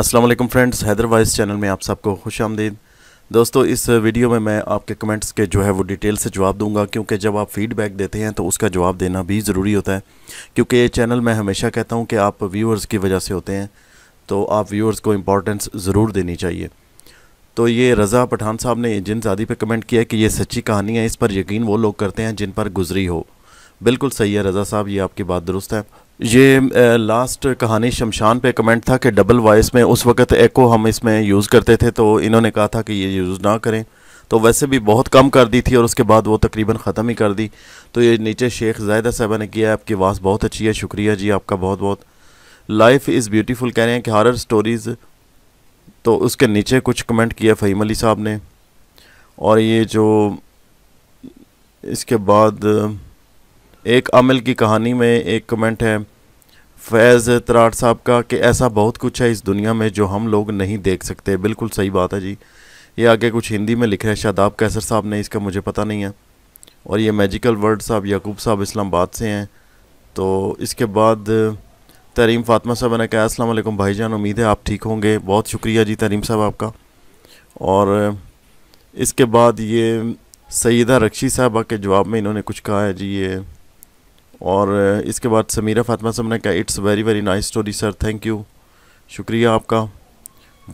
अस्सलाम वालेकुम friends Haider wise channel में आप सबको खुश आमदीद दोस्तों इस वीडियो में मैं आपके कमेंट्स के जो है वो डिटेल से जवाब दूंगा क्योंकि जब आप फीडबैक देते हैं तो उसका जवाब देना भी ज़रूरी होता है क्योंकि ये चैनल मैं हमेशा कहता हूँ कि आप व्यूअर्स की वजह से होते हैं तो आप व्यूअर्स को इम्पोर्टेंस ज़रूर देनी चाहिए तो ये रज़ा पठान साहब ने जिन ज़ादी पर कमेंट किया कि ये सच्ची कहानी है इस पर यकीन वो लोग करते हैं जिन पर गुजरी हो बिल्कुल सही है रज़ा साहब ये आपकी बात दुरुस्त है ये लास्ट कहानी शमशान पे कमेंट था कि डबल वॉइस में उस वक्त एको हम इसमें यूज़ करते थे तो इन्होंने कहा था कि ये यूज़ ना करें तो वैसे भी बहुत कम कर दी थी और उसके बाद वो तकरीबन ख़त्म ही कर दी तो ये नीचे शेख जायदा साहबा ने किया आपकी आवाज़ बहुत अच्छी है शुक्रिया जी आपका बहुत बहुत लाइफ इज़ ब्यूटीफुल कह रहे हैं कि हारर स्टोरीज़ तो उसके नीचे कुछ कमेंट किया फ़हीम अली साहब ने और ये जो इसके बाद एक अमल की कहानी में एक कमेंट है फैज़ तराट साहब का कि ऐसा बहुत कुछ है इस दुनिया में जो हम लोग नहीं देख सकते बिल्कुल सही बात है जी ये आगे कुछ हिंदी में लिखा है शादाब कैसर साहब ने इसका मुझे पता नहीं है और ये मैजिकल वर्ड साहब याकूब साहब इस्लामाबाद से हैं तो इसके बाद तरीम फातमा साहब ने कहा असलम जान उम्मीद है आप ठीक होंगे बहुत शुक्रिया जी तरीम साहब आपका और इसके बाद ये सईदा रक्षी साहबा के जवाब में इन्होंने कुछ कहा है जी ये और इसके बाद समीरा फ़ातमा साहब ने कहा it's very very nice story sir thank you शुक्रिया आपका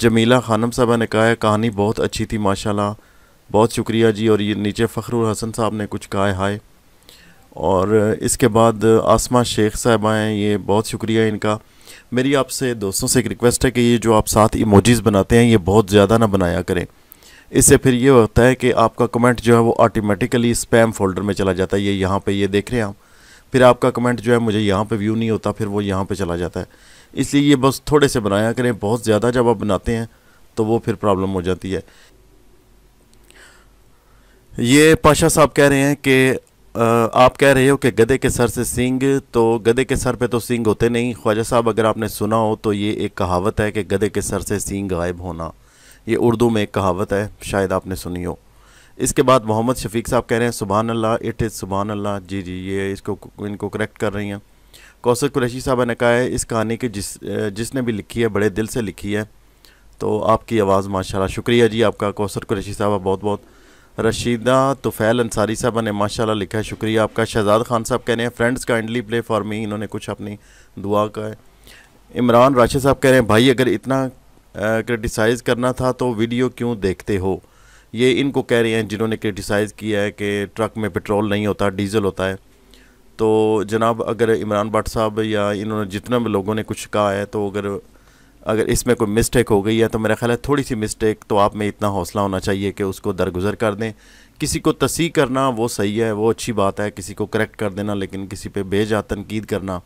जमीला खानम साहबा ने कहा है कहानी बहुत अच्छी थी माशाल्लाह बहुत शुक्रिया जी और ये नीचे फ़खरुल हसन साहब ने कुछ कहा है हाय और इसके बाद आसमा शेख साहब आए ये बहुत शुक्रिया इनका मेरी आपसे दोस्तों से एक रिक्वेस्ट है कि ये जो आप साथ इमोजीज़ बनाते हैं ये बहुत ज़्यादा ना बनाया करें इससे फिर ये होता है कि आपका कमेंट जो है वो ऑटोमेटिकली स्पैम फोल्डर में चला जाता है ये यहाँ पे ये देख रहे हैं आप फिर आपका कमेंट जो है मुझे यहाँ पे व्यू नहीं होता फिर वो यहाँ पे चला जाता है इसलिए ये बस थोड़े से बनाया करें बहुत ज़्यादा जब आप बनाते हैं तो वो फिर प्रॉब्लम हो जाती है ये पाशा साहब कह रहे हैं कि आप कह रहे हो कि गधे के सर से सिंग तो गधे के सर पे तो सिंग होते नहीं ख्वाजा साहब अगर आपने सुना हो तो ये एक कहावत है कि गधे के सर से सिंग गायब होना ये उर्दू में एक कहावत है शायद आपने सुनी हो इसके बाद मोहम्मद शफीक साहब कह रहे हैं सुबह अल्लाह इट इज़ सुबह अल्लाह जी जी ये इसको इनको करेक्ट कर रही हैं कौसर कुरैशी साहब ने कहा है इस कहानी की जिस जिसने भी लिखी है बड़े दिल से लिखी है तो आपकी आवाज़ माशाल्लाह शुक्रिया जी आपका कौसर कुरैशी साहब बहुत बहुत रशीदा तुफ़ैल अंसारी साहब ने माशाल्लाह लिखा है शुक्रिया आपका शहजाद खान साहब कह रहे हैं friends kindly play for me इन्होंने कुछ अपनी दुआ का है इमरान राशिद साहब कह रहे हैं भाई अगर इतना क्रिटिसाइज़ करना था तो वीडियो क्यों देखते हो ये इनको कह रहे हैं जिन्होंने क्रिटिसाइज़ किया है कि ट्रक में पेट्रोल नहीं होता डीज़ल होता है तो जनाब अगर इमरान भट्ट साहब या इन्होंने जितना भी लोगों ने कुछ कहा है तो अगर अगर इसमें कोई मिस्टेक हो गई है तो मेरा ख्याल है थोड़ी सी मिस्टेक तो आप में इतना हौसला होना चाहिए कि उसको दरगुजर कर दें किसी को तसीह करना वो सही है वो अच्छी बात है किसी को करेक्ट कर देना लेकिन किसी पे बेजा तनकीद करना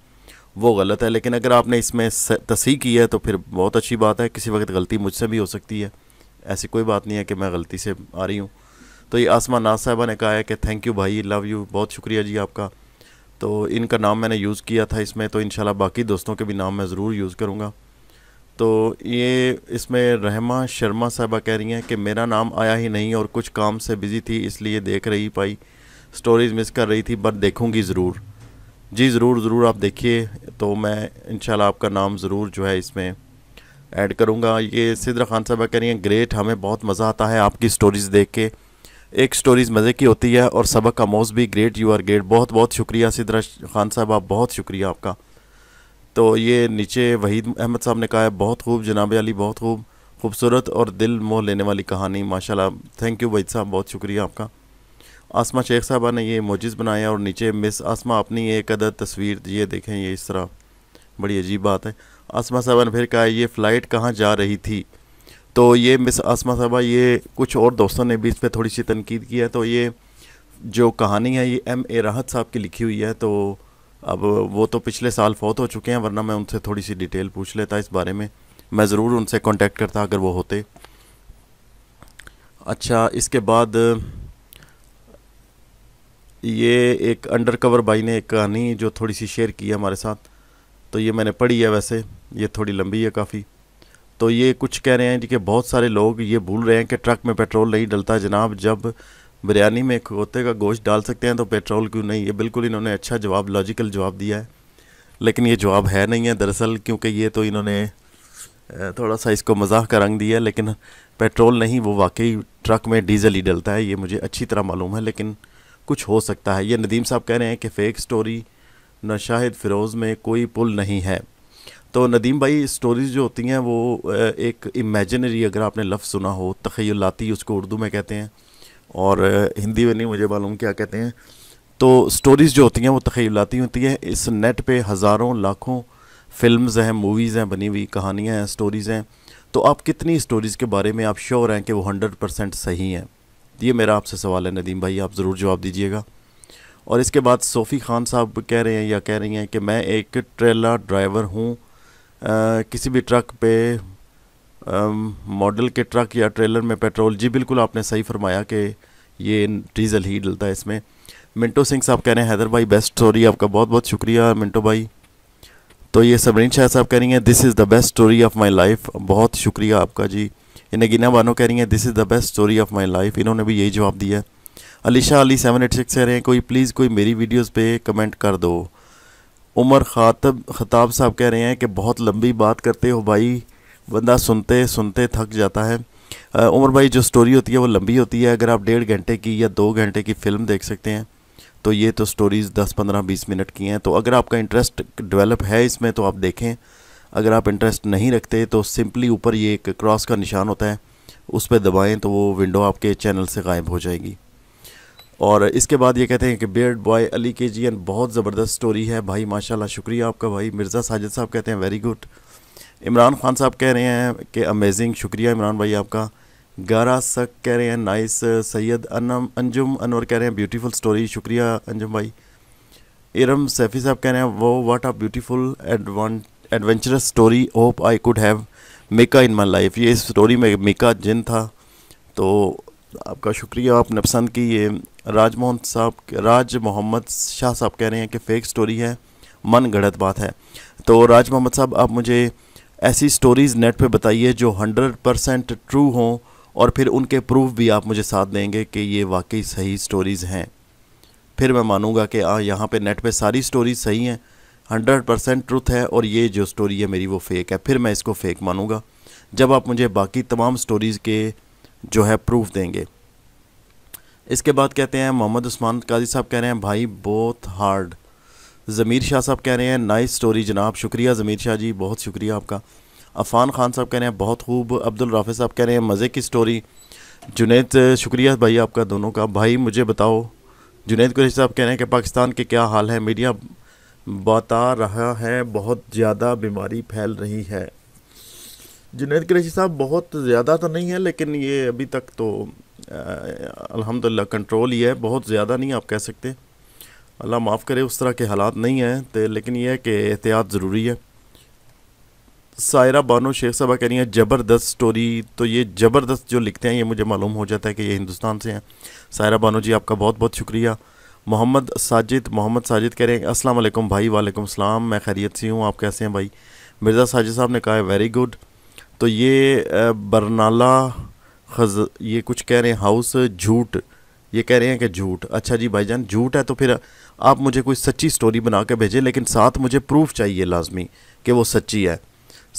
वो गलत है लेकिन अगर आपने इसमें तसीह की है तो फिर बहुत अच्छी बात है किसी वक्त गलती मुझसे भी हो सकती है ऐसी कोई बात नहीं है कि मैं गलती से आ रही हूँ तो ये आसमा नाज साहबा ने कहा है कि थैंक यू भाई लव यू बहुत शुक्रिया जी आपका तो इनका नाम मैंने यूज़ किया था इसमें तो इन बाकी दोस्तों के भी नाम मैं ज़रूर यूज़ करूँगा तो ये इसमें रहमा शर्मा साहबा कह रही हैं कि मेरा नाम आया ही नहीं और कुछ काम से बिज़ी थी इसलिए देख रही पाई स्टोरीज मिस कर रही थी बट देखूँगी ज़रूर जी ज़रूर ज़रूर आप देखिए तो मैं इन आपका नाम ज़रूर जो है इसमें ऐड करूँगा ये सिद्रा खान साहबा कह रही हैं ग्रेट हमें बहुत मज़ा आता है आपकी स्टोरीज़ देख के एक स्टोरीज़ मज़े की होती है और सबक का मोज भी ग्रेट यू आर ग्रेट बहुत बहुत शुक्रिया सिद्रा खान साहब आप बहुत शुक्रिया आपका तो ये नीचे वहीद अहमद साहब ने कहा है बहुत खूब जनाब अली बहुत खूब खूबसूरत और दिल मोह लेने वाली कहानी माशाल्लाह थैंक यू वहीद साहब बहुत शुक्रिया आपका आसमा शेख साहबा ने ये मोजिज़ बनाया और नीचे मिस आसमा अपनी एक अदर तस्वीर ये देखें ये इस तरह बड़ी अजीब बात है आसमा साहबा ने फिर कहा ये फ़्लाइट कहाँ जा रही थी तो ये मिस आसमा साहबा ये कुछ और दोस्तों ने भी इस पर थोड़ी सी तनकीद की है तो ये जो कहानी है ये एम ए राहत साहब की लिखी हुई है तो अब वो तो पिछले साल फौत हो चुके हैं वरना मैं उनसे थोड़ी सी डिटेल पूछ लेता इस बारे में मैं ज़रूर उनसे कांटेक्ट करता अगर वो होते अच्छा इसके बाद ये एक अंडर कवर भाई ने एक कहानी जो थोड़ी सी शेयर की है हमारे साथ तो ये मैंने पढ़ी है वैसे ये थोड़ी लंबी है काफ़ी तो ये कुछ कह रहे हैं जी कि बहुत सारे लोग ये भूल रहे हैं कि ट्रक में पेट्रोल नहीं डलता जनाब जब बिरयानी में कोते का गोश्त डाल सकते हैं तो पेट्रोल क्यों नहीं ये बिल्कुल इन्होंने अच्छा जवाब लॉजिकल जवाब दिया है लेकिन ये जवाब है नहीं है दरअसल क्योंकि ये तो इन्होंने थोड़ा सा इसको मजाक का रंग दिया है लेकिन पेट्रोल नहीं वो वाकई ट्रक में डीजल ही डलता है ये मुझे अच्छी तरह मालूम है लेकिन कुछ हो सकता है ये नदीम साहब कह रहे हैं कि फ़ेक स्टोरी न शाहिद फ़िरोज़ में कोई पुल नहीं है तो नदीम भाई स्टोरीज जो होती हैं वो एक इमेजिनरी अगर आपने लफ्ज़ सुना हो तखयलाती उसको उर्दू में कहते हैं और हिंदी में नहीं मुझे मालूम क्या कहते हैं तो स्टोरीज़ जो होती हैं वो तखयलाती होती हैं इस नेट पे हज़ारों लाखों फिल्म्स हैं मूवीज़ हैं बनी हुई कहानियाँ हैं स्टोरीज़ हैं तो आप कितनी स्टोरीज़ के बारे में आप श्योर हैं कि वो हंड्रेड परसेंट सही हैं ये मेरा आपसे सवाल है नदीम भाई आप ज़रूर जवाब दीजिएगा और इसके बाद सोफ़ी खान साहब कह रहे हैं या कह रही हैं कि मैं एक ट्रेलर ड्राइवर हूँ किसी भी ट्रक पे मॉडल के ट्रक या ट्रेलर में पेट्रोल जी बिल्कुल आपने सही फरमाया कि ये डीजल ही डलता है इसमें मिंटो सिंह साहब कह रहे हैं हैदर भाई बेस्ट स्टोरी आपका बहुत बहुत शुक्रिया मिंटो भाई तो ये सबरीन शाह साहब कह रही हैं this is the best story of my life बहुत शुक्रिया आपका जी गिना बानो कह रही हैं this is the best story of my life इन्होंने भी यही जवाब दिया है Alisha Ali seven eight six कह रहे हैं कोई प्लीज़ कोई मेरी वीडियोज़ पर कमेंट कर दो उमर खातब खताब साहब कह रहे हैं कि बहुत लंबी बात करते हो भाई बंदा सुनते सुनते थक जाता है आ, उमर भाई जो स्टोरी होती है वो लंबी होती है अगर आप डेढ़ घंटे की या दो घंटे की फ़िल्म देख सकते हैं तो ये तो स्टोरीज़ दस पंद्रह बीस मिनट की हैं तो अगर आपका इंटरेस्ट डेवलप है इसमें तो आप देखें अगर आप इंटरेस्ट नहीं रखते तो सिंपली ऊपर ये एक क्रॉस का निशान होता है उस पर दबाएँ तो वो विंडो आपके चैनल से गायब हो जाएगी और इसके बाद ये कहते हैं कि बियर्ड बॉय अली के जी बहुत ज़बरदस्त स्टोरी है भाई माशाल्लाह शुक्रिया आपका भाई मिर्ज़ा साजिद साहब कहते हैं वेरी गुड इमरान खान साहब कह रहे हैं कि अमेजिंग शुक्रिया इमरान भाई आपका गारा सक कह रहे हैं नाइस सैयद अनम अंजुम अनवर कह रहे हैं ब्यूटीफुल स्टोरी शुक्रिया अंजुम भाई इरम सैफ़ी साहब कह रहे हैं वो what a beautiful adventurous story hope I could have Mecca in my life ये स्टोरी में मेका जिन था तो आपका शुक्रिया आपने पसंद की ये राजमोहन साहब राज मोहम्मद शाह साहब कह रहे हैं कि फ़ेक स्टोरी है मन गढ़त बात है तो राज मोहम्मद साहब आप मुझे ऐसी स्टोरीज़ नेट पे बताइए जो हंड्रेड परसेंट ट्रू हों और फिर उनके प्रूफ भी आप मुझे साथ देंगे कि ये वाकई सही स्टोरीज़ हैं फिर मैं मानूंगा कि हाँ यहाँ पे नेट पे सारी स्टोरीज सही हैं हंड्रेड परसेंट ट्रूथ है और ये जो स्टोरी है मेरी वो फ़ेक है फिर मैं इसको फ़ेक मानूंगा जब आप मुझे बाकी तमाम स्टोरीज़ के जो है प्रूफ देंगे इसके बाद कहते हैं मोहम्मद उस्मान काजी साहब कह रहे हैं भाई बहुत हार्ड ज़मीर शाह साहब कह रहे हैं नाइस स्टोरी जनाब शुक्रिया ज़मीर शाह जी बहुत शुक्रिया आपका अफ़ान खान साहब कह रहे हैं बहुत खूब अब्दुल राफे साहब कह रहे हैं मज़े की स्टोरी जुनेद शुक्रिया भाई आपका दोनों का भाई मुझे बताओ जुनेद कुरेश साहब कह रहे हैं कि पाकिस्तान के क्या हाल है मीडिया बता रहा है बहुत ज़्यादा बीमारी फैल रही है जुनेद कुरेशी साहब बहुत ज़्यादा तो नहीं है लेकिन ये अभी तक तो अल्हम्दुलिल्लाह कंट्रोल ही है बहुत ज़्यादा नहीं आप कह सकते अल्लाह माफ़ करे उस तरह के हालात नहीं हैं तो लेकिन यह है कि एहतियात ज़रूरी है सायरा बानो शेख साहबा कह रही हैं ज़बरदस्त स्टोरी तो ये ज़बरदस्त जो लिखते हैं ये मुझे मालूम हो जाता है कि ये हिंदुस्तान से हैं सायरा बानो जी आपका बहुत बहुत शुक्रिया मोहम्मद साजिद मोहम्मद साजिद कह रहे हैं अस्सलाम भाई वालेकुम सलाम मैं खैरियत से हूँ आप कैसे हैं भाई मिर्ज़ा साजिद साहब ने कहा है वेरी गुड तो ये बरनला खज ये कुछ कह रहे हैं हाउस झूठ ये कह रहे हैं कि झूठ अच्छा जी भाईजान झूठ है तो फिर आप मुझे कोई सच्ची स्टोरी बना के भेजें लेकिन साथ मुझे प्रूफ चाहिए लाजमी कि वो सच्ची है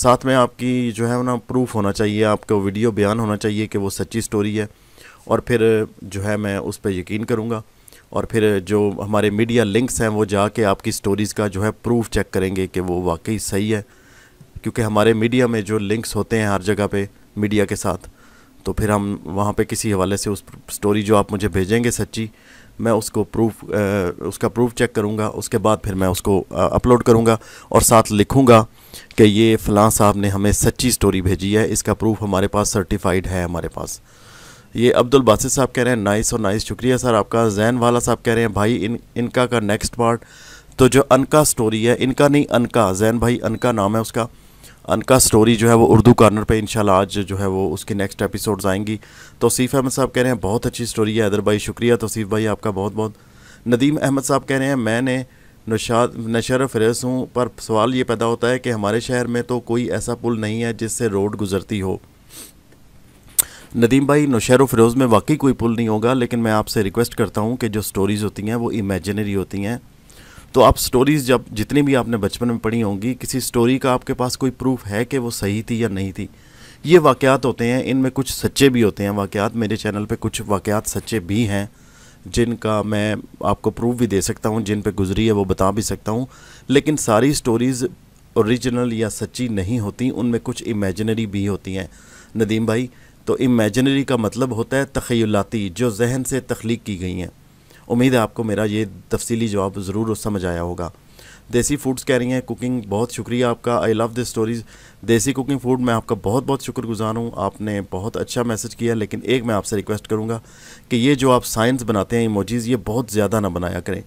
साथ में आपकी जो है ना प्रूफ होना चाहिए आपका वीडियो बयान होना चाहिए कि वो सच्ची स्टोरी है और फिर जो है मैं उस पर यकीन करूँगा और फिर जो हमारे मीडिया लिंक्स हैं वो जाके आपकी स्टोरीज़ का जो है प्रूफ चेक करेंगे कि वो वाकई सही है क्योंकि हमारे मीडिया में जो लिंक्स होते हैं हर जगह पे मीडिया के साथ तो फिर हम वहाँ पे किसी हवाले से उस स्टोरी जो आप मुझे भेजेंगे सच्ची मैं उसको प्रूफ उसका प्रूफ चेक करूँगा उसके बाद फिर मैं उसको अपलोड करूँगा और साथ लिखूँगा कि ये फ़लाँ साहब ने हमें सच्ची स्टोरी भेजी है इसका प्रूफ हमारे पास सर्टिफाइड है हमारे पास ये अब्दुल बासित साहब कह रहे हैं नाइस और नाइस शुक्रिया सर आपका जैन वाला साहब कह रहे हैं भाई इन इनका का नेक्स्ट पार्ट तो जो अनका स्टोरी है इनका नहीं अनका जैन भाई अनका नाम है उसका अनका स्टोरी जो है वो उर्दू कॉर्नर पे इंशाल्लाह आज जो है वो उसके नेक्स्ट एपिसोड्स आएंगी तोसीफ़ अहमद साहब कह रहे हैं बहुत अच्छी स्टोरी है अदर भाई शुक्रिया तोसीफ़ भाई आपका बहुत बहुत नदीम अहमद साहब कह रहे हैं मैंने नशाद नशर फ्रेस हूँ पर सवाल ये पैदा होता है कि हमारे शहर में तो कोई ऐसा पुल नहीं है जिससे रोड गुजरती हो नदीम भाई नौशर फरोज़ में वाकई कोई पुल नहीं होगा लेकिन मैं आपसे रिक्वेस्ट करता हूँ कि जो स्टोरीज़ होती हैं वो इमेजनरी होती हैं तो आप स्टोरीज़ जब जितनी भी आपने बचपन में पढ़ी होंगी किसी स्टोरी का आपके पास कोई प्रूफ है कि वो सही थी या नहीं थी ये वाक़ात होते हैं इनमें कुछ सच्चे भी होते हैं वाक़ात मेरे चैनल पे कुछ वाक़ात सच्चे भी हैं जिनका मैं आपको प्रूफ भी दे सकता हूँ जिन पे गुजरी है वो बता भी सकता हूँ लेकिन सारी स्टोरीज़ ओरिजिनल या सच्ची नहीं होती उनमें कुछ इमेजनरी भी होती हैं नदीम भाई तो इमेजनरी का मतलब होता है तखीलाती जो जहन से तख्लीक की गई हैं उम्मीद है आपको मेरा ये तफसीली जवाब ज़रूर समझ आया होगा देसी फूड्स कह रही हैं कुकिंग बहुत शुक्रिया आपका I love this stories desi cooking food मैं आपका बहुत बहुत शुक्रगुजार हूँ आपने बहुत अच्छा मैसेज किया लेकिन एक मैं आपसे रिक्वेस्ट करूँगा कि ये जो आप साइंस बनाते हैं इमोजीज़ ये बहुत ज़्यादा ना बनाया करें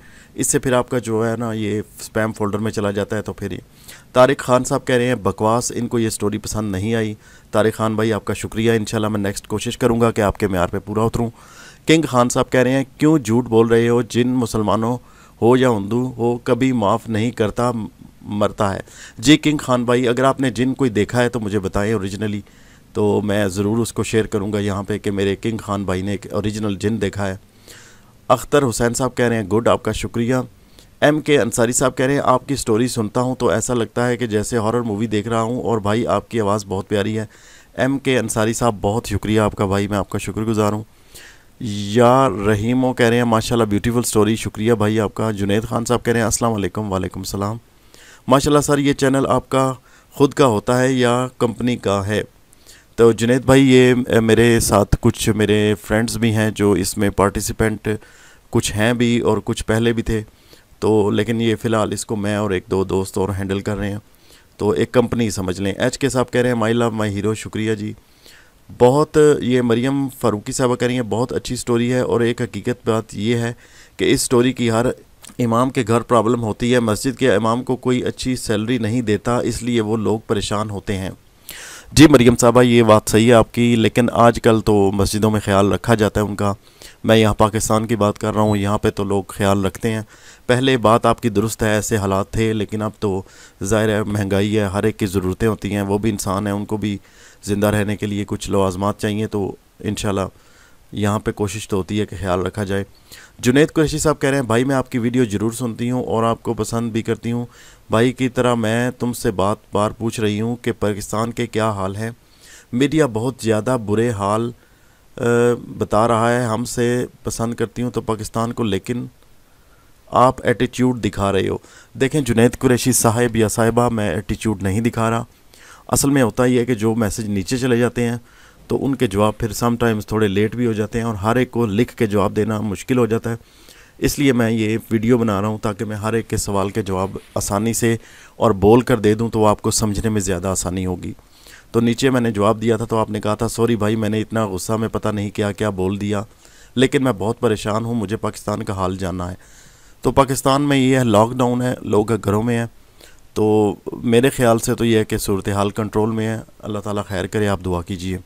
इससे फिर आपका जो है ना ये स्पैम फोल्डर में चला जाता है तो फिर ये तारिक खान साहब कह रहे हैं बकवास इनको ये स्टोरी पसंद नहीं आई तारिक खान भाई आपका शुक्रिया इन मैं नेक्स्ट कोशिश करूँगा कि आपके मैार पर पूरा उतरूँ किंग खान साहब कह रहे हैं क्यों झूठ बोल रहे हो जिन मुसलमानों हो या हिंदू हो कभी माफ़ नहीं करता मरता है जी किंग खान भाई अगर आपने जिन कोई देखा है तो मुझे बताएं ओरिजिनली तो मैं ज़रूर उसको शेयर करूँगा यहाँ पे कि मेरे किंग खान भाई ने एक औरिजिनल जिन देखा है अख्तर हुसैन साहब कह रहे हैं गुड आपका शुक्रिया एम के अंसारी साहब कह रहे हैं आपकी स्टोरी सुनता हूँ तो ऐसा लगता है कि जैसे हॉरर मूवी देख रहा हूँ और भाई आपकी आवाज़ बहुत प्यारी है एम के अंसारी साहब बहुत शुक्रिया आपका भाई मैं आपका शुक्रगुजार हूँ या रहीमो कह रहे हैं माशाल्लाह ब्यूटीफुल स्टोरी शुक्रिया भाई आपका जुनेद खान साहब कह रहे हैं अस्सलाम वालेकुम वालेकुम सलाम माशाल्लाह सर ये चैनल आपका ख़ुद का होता है या कंपनी का है तो जुनेद भाई ये मेरे साथ कुछ मेरे फ्रेंड्स भी हैं जो इसमें पार्टिसिपेंट कुछ हैं भी और कुछ पहले भी थे तो लेकिन ये फ़िलहाल इसको मैं और एक दो दोस्त और हैंडल कर रहे हैं तो एक कंपनी समझ लें एच के साहब कह रहे हैं माई लव माई हीरो शुक्रिया जी बहुत ये मरियम फ़ारूकी साहबा कह रही हैं बहुत अच्छी स्टोरी है और एक हकीकत बात यह है कि इस स्टोरी की हर इमाम के घर प्रॉब्लम होती है मस्जिद के इमाम को कोई अच्छी सैलरी नहीं देता इसलिए वो लोग परेशान होते हैं जी मरियम साहबा ये बात सही है आपकी लेकिन आजकल तो मस्जिदों में ख्याल रखा जाता है उनका मैं यहाँ पाकिस्तान की बात कर रहा हूँ यहाँ पे तो लोग ख्याल रखते हैं पहले बात आपकी दुरुस्त है ऐसे हालात थे लेकिन अब तो ज़ाहिर है महंगाई है हर एक की ज़रूरतें होती हैं वो भी इंसान है उनको भी ज़िंदा रहने के लिए कुछ लवाजमात चाहिए तो इन यहाँ पे कोशिश तो होती है कि ख्याल रखा जाए जुनेद कुरैशी साहब कह रहे हैं भाई मैं आपकी वीडियो ज़रूर सुनती हूँ और आपको पसंद भी करती हूँ भाई की तरह मैं तुमसे बात बार पूछ रही हूँ कि पाकिस्तान के क्या हाल हैं मीडिया बहुत ज़्यादा बुरे हाल बता रहा है हमसे पसंद करती हूँ तो पाकिस्तान को लेकिन आप एटीट्यूड दिखा रहे हो देखें जुनेद कुरैशी साहेब या साहिबा मैं एटीट्यूड नहीं दिखा रहा असल में होता ही है कि जो मैसेज नीचे चले जाते हैं तो उनके जवाब फिर समटाइम्स थोड़े लेट भी हो जाते हैं और हर एक को लिख के जवाब देना मुश्किल हो जाता है इसलिए मैं ये वीडियो बना रहा हूँ ताकि मैं हर एक के सवाल के जवाब आसानी से और बोल कर दे दूँ तो आपको समझने में ज़्यादा आसानी होगी तो नीचे मैंने जवाब दिया था तो आपने कहा था सॉरी भाई मैंने इतना गुस्सा में पता नहीं क्या क्या बोल दिया लेकिन मैं बहुत परेशान हूँ मुझे पाकिस्तान का हाल जानना है तो पाकिस्तान में ये है लॉकडाउन है लोग घरों में हैं तो मेरे ख्याल से तो यह है कि सूरत हाल कंट्रोल में है अल्लाह ताला खैर करे आप दुआ कीजिए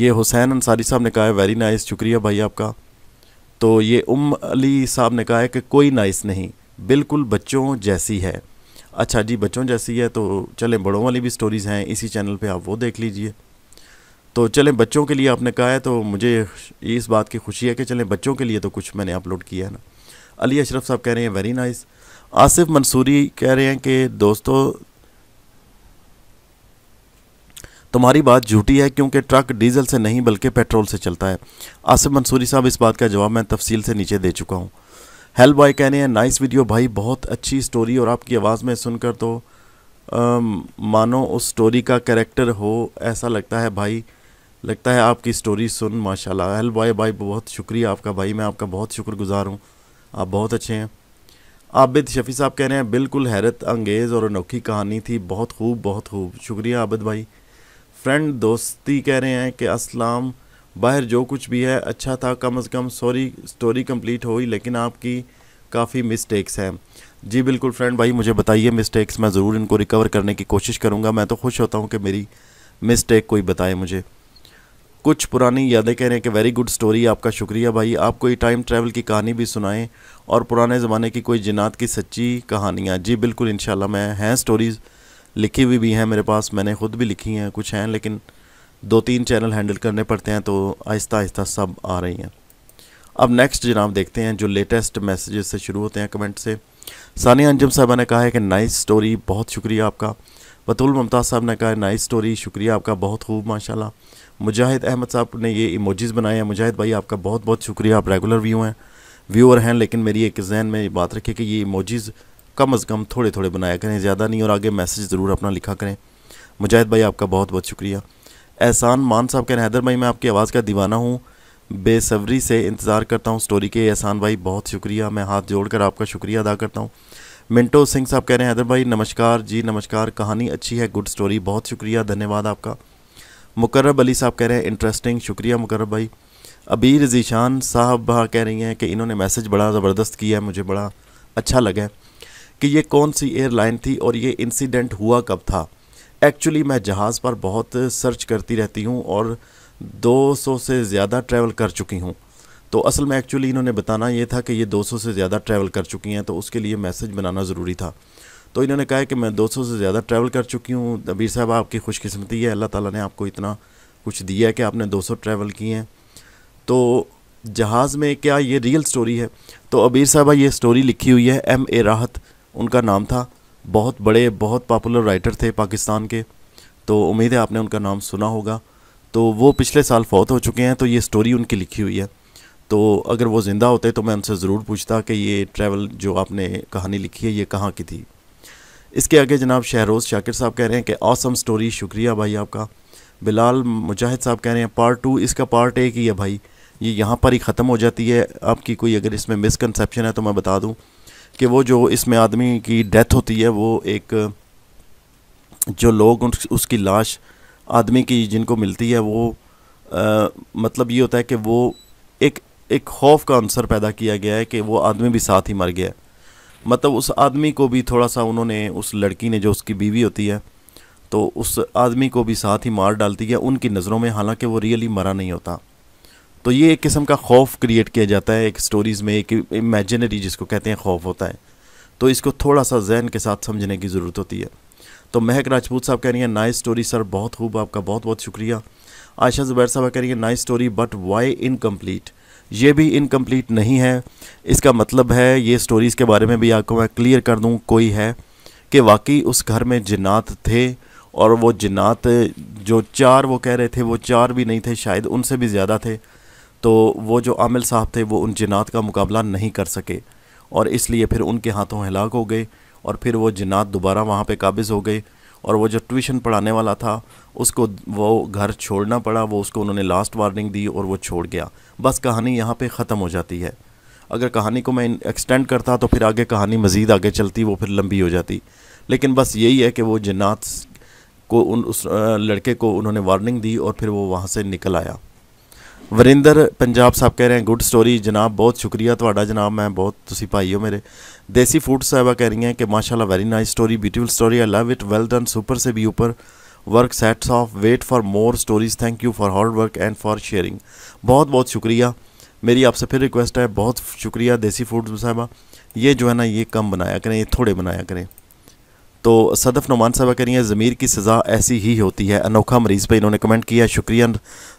ये हुसैन अंसारी साहब ने कहा है वेरी नाइस शुक्रिया भाई आपका तो ये उम अली साहब ने कहा है कि कोई नाइस नहीं बिल्कुल बच्चों जैसी है अच्छा जी बच्चों जैसी है तो चलें बड़ों वाली भी स्टोरीज़ हैं इसी चैनल पर आप वो देख लीजिए तो चलें बच्चों के लिए आपने कहा है तो मुझे इस बात की खुशी है कि चलें बच्चों के लिए तो कुछ मैंने अपलोड किया है ना अली अशरफ साहब कह रहे हैं very nice nice. Asif Mansuri कह रहे हैं कि दोस्तों तुम्हारी बात झूठी है क्योंकि ट्रक डीजल से नहीं बल्कि पेट्रोल से चलता है आसिफ मंसूरी साहब इस बात का जवाब मैं तफसील से नीचे दे चुका हूँ हेल बॉय कह रहे हैं नाइस वीडियो भाई बहुत अच्छी स्टोरी और आपकी आवाज़ में सुनकर तो आ, मानो उस स्टोरी का करेक्टर हो ऐसा लगता है भाई लगता है आपकी स्टोरी सुन माशाल्लाह हेल बॉय भाई बहुत शुक्रिया आपका भाई मैं आपका बहुत शुक्रगुजार हूँ आप बहुत अच्छे हैं आबिद शफ़ी साहब कह रहे हैं बिल्कुल हैरत अंगेज़ और अनोखी कहानी थी बहुत खूब बहुत खूब शुक्रिया आबिद भाई फ्रेंड दोस्ती कह रहे हैं कि असलाम बाहर जो कुछ भी है अच्छा था कम अज़ कम सॉरी स्टोरी कंप्लीट हुई लेकिन आपकी काफ़ी मिस्टेक्स हैं जी बिल्कुल फ्रेंड भाई मुझे बताइए मिस्टेक्स मैं ज़रूर इनको रिकवर करने की कोशिश करूँगा मैं तो खुश होता हूँ कि मेरी मिस्टेक कोई बताए मुझे कुछ पुरानी यादें कह रहे हैं कि वेरी गुड स्टोरी आपका शुक्रिया भाई आप कोई टाइम ट्रैवल की कहानी भी सुनाएं और पुराने ज़माने की कोई जिनात की सच्ची कहानियाँ जी बिल्कुल इन मैं हैं स्टोरीज़ लिखी हुई भी हैं मेरे पास मैंने ख़ुद भी लिखी हैं कुछ हैं लेकिन दो तीन चैनल हैंडल करने पड़ते हैं तो आहिस्ता आहिस्ता सब आ रही हैं अब नेक्स्ट जनाब देखते हैं जो लेटेस्ट मैसेजेस से शुरू होते हैं कमेंट से सानिया अंजम साहबा ने कहा है कि नाइस स्टोरी बहुत शुक्रिया आपका बतुल मुमताज़ साहब ने कहा है नाइस स्टोरी शुक्रिया आपका बहुत खूब माशाल्लाह मुजाहिद अहमद साहब ने ये इमोजीज़ बनाए हैं मुजाहिद भाई आपका बहुत बहुत शुक्रिया आप रेगुलर व्यू हैं व्यूअर हैं लेकिन मेरी एक जहन में बात रखी कि ये इमोजीज़ कम अज़ कम थोड़े थोड़े बनाया करें ज़्यादा नहीं और आगे मैसेज ज़रूर अपना लिखा करें मुजाहिद भाई आपका बहुत बहुत शुक्रिया एहसान मान साहब कह रहे हैं हैदर भाई मैं आपकी आवाज़ का दीवाना हूँ बेसब्री से इंतज़ार करता हूँ स्टोरी के एहसान भाई बहुत शुक्रिया मैं हाथ जोड़कर आपका शुक्रिया अदा करता हूँ मिंटो सिंह साहब कह रहे हैं हैदर भाई नमस्कार जी नमस्कार कहानी अच्छी है गुड स्टोरी बहुत शुक्रिया धन्यवाद आपका मुकर्रब अली साहब कह रहे हैं इंटरेस्टिंग शुक्रिया मुकर्रब भाई अबीर जीशान साहब कह रही हैं कि इन्होंने मैसेज बड़ा ज़बरदस्त किया है मुझे बड़ा अच्छा लगा कि ये कौन सी एयरलाइन थी और ये इंसिडेंट हुआ कब था एक्चुअली मैं जहाज़ पर बहुत सर्च करती रहती हूँ और 200 से ज़्यादा ट्रैवल कर चुकी हूँ तो असल में एक्चुअली इन्होंने बताना ये था कि ये 200 से ज़्यादा ट्रैवल कर चुकी हैं तो उसके लिए मैसेज बनाना ज़रूरी था तो इन्होंने कहा कि मैं 200 से ज़्यादा ट्रैवल कर चुकी हूँ अबीर साहब आपकी खुशकस्मती है अल्लाह ताला ने आपको इतना कुछ दिया है कि आपने 200 ट्रैवल किए हैं तो जहाज़ में क्या ये रियल स्टोरी है तो अबीर साहबा ये स्टोरी लिखी हुई है एम ए राहत उनका नाम था बहुत बड़े बहुत पॉपुलर राइटर थे पाकिस्तान के तो उम्मीद है आपने उनका नाम सुना होगा तो वो पिछले साल फौत हो चुके हैं तो ये स्टोरी उनकी लिखी हुई है तो अगर वो ज़िंदा होते तो मैं उनसे ज़रूर पूछता कि ये ट्रैवल जो आपने कहानी लिखी है ये कहाँ की थी इसके आगे जनाब शहरोज़ शाकिर साहब कह रहे हैं कि ऑसम स्टोरी शुक्रिया भाई आपका बिलाल मुजाहिद साहब कह रहे हैं पार्ट टू इसका पार्ट एक ही है भाई ये यहाँ पर ही ख़त्म हो जाती है आपकी कोई अगर इसमें मिसकनसप्शन है तो मैं बता दूँ कि वो जो इसमें आदमी की डेथ होती है वो एक जो लोग उसकी लाश आदमी की जिनको मिलती है वो आ, मतलब ये होता है कि वो एक एक खौफ का आंसर पैदा किया गया है कि वो आदमी भी साथ ही मर गया है मतलब उस आदमी को भी थोड़ा सा उन्होंने उस लड़की ने जो उसकी बीवी होती है तो उस आदमी को भी साथ ही मार डालती है उनकी नज़रों में हालांकि वो रियली मरा नहीं होता तो ये एक किस्म का खौफ क्रिएट किया जाता है एक स्टोरीज़ में एक इमेजिनरी जिसको कहते हैं खौफ होता है तो इसको थोड़ा सा जहन के साथ समझने की ज़रूरत होती है तो महक राजपूत साहब कह रही हैं नाइस स्टोरी सर बहुत खूब आपका बहुत बहुत शुक्रिया आयशा जुबैर साहब कह रही है nice story but why incomplete ये भी इनकम्प्लीट नहीं है इसका मतलब है ये स्टोरीज़ के बारे में भी आपको मैं क्लियर कर दूँ कोई है कि वाकई उस घर में जिन्नात थे और वो जिन्नात जो चार वो कह रहे थे वो चार भी नहीं थे शायद उनसे भी ज़्यादा थे तो वो जो आमिल साहब थे वो उन जिन्नात का मुकाबला नहीं कर सके और इसलिए फिर उनके हाथों हलाक हो गए और फिर वो जिन्नात दोबारा वहाँ पे काबिज़ हो गए और वो जो ट्यूशन पढ़ाने वाला था उसको वो घर छोड़ना पड़ा वो उसको उन्होंने लास्ट वार्निंग दी और वो छोड़ गया बस कहानी यहाँ पे ख़त्म हो जाती है अगर कहानी को मैं एक्सटेंड करता तो फिर आगे कहानी मज़ीद आगे चलती वो फिर लंबी हो जाती लेकिन बस यही है कि वो जन्नात को उन उस लड़के को उन्होंने वार्निंग दी और फिर वो वहाँ से निकल आया वरिंदर पंजाब साहब कह रहे हैं गुड स्टोरी जनाब बहुत शुक्रिया ਤੁਹਾਡਾ जनाब मैं बहुत तुम भाई हो मेरे देसी फूड साहबा कह रही हैं कि माशाला very nice story beautiful story I love it well done super से भी ऊपर work sets off wait for more stories thank you for hard work and for sharing बहुत बहुत शुक्रिया मेरी आपसे फिर रिक्वेस्ट है बहुत शुक्रिया देसी फूड साहबा ये जो है ना ये कम बनाया करें ये थोड़े बनाया करें तो सदफ़ नुमान साहबा कह रही हैं ज़मीर की सज़ा ऐसी ही होती है अनोखा मरीज़ पे इन्होंने कमेंट किया शुक्रिया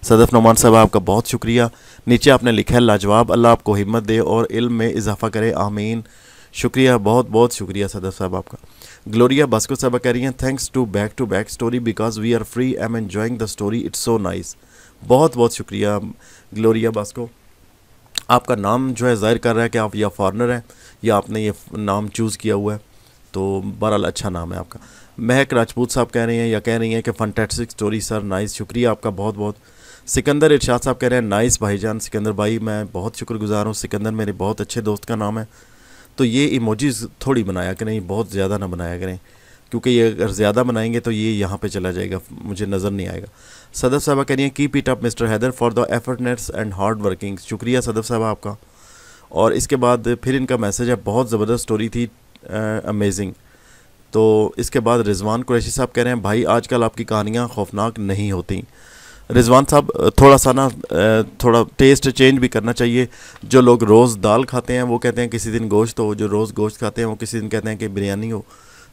सदफ़ नुमान साहब आपका बहुत शुक्रिया नीचे आपने लिखा है लाजवाब अल्लाह आपको हिम्मत दे और इल्म में इजाफ़ा करे आमीन शुक्रिया बहुत बहुत शुक्रिया सदफ़ साहब आपका ग्लोरिया बास्को साहबा कह रही हैं thanks to back to back story because we are free I am enjoying the story it's so nice बहुत बहुत शुक्रिया ग्लोरिया बास्को आपका नाम जो है ज़ाहिर कर रहा है कि आप या फॉरनर हैं या आपने ये नाम चूज़ किया हुआ है तो बहरहाल अच्छा नाम है आपका महक राजपूत साहब कह रहे हैं या कह रही हैं कि फंटेटिक स्टोरी सर नाइस शुक्रिया आपका बहुत बहुत सिकंदर इरशाद साहब कह रहे हैं नाइस भाईजान सिकंदर भाई मैं बहुत शुक्रगुजार हूँ सिकंदर मेरे बहुत अच्छे दोस्त का नाम है तो ये इमोजीज थोड़ी बनाया करें बहुत ज़्यादा ना बनाया करें क्योंकि ये अगर ज़्यादा बनाएंगे तो ये यहाँ पे चला जाएगा मुझे नज़र नहीं आएगा सदफ साहबा कह रही हैं keep it up mister Haider for the एफर्टनेट्स एंड हार्ड वर्किंग शुक्रिया सदफ साहबा आपका और इसके बाद फिर इनका मैसेज है बहुत ज़बरदस्त स्टोरी थी अमेजिंग तो इसके बाद रिजवान कुरैशी साहब कह रहे हैं भाई आजकल आपकी कहानियाँ खौफनाक नहीं होती रिजवान साहब थोड़ा सा ना थोड़ा टेस्ट चेंज भी करना चाहिए जो लोग रोज़ दाल खाते हैं वो कहते हैं किसी दिन गोश्त हो जो रोज़ गोश्त खाते हैं वो किसी दिन कहते हैं कि बिरयानी हो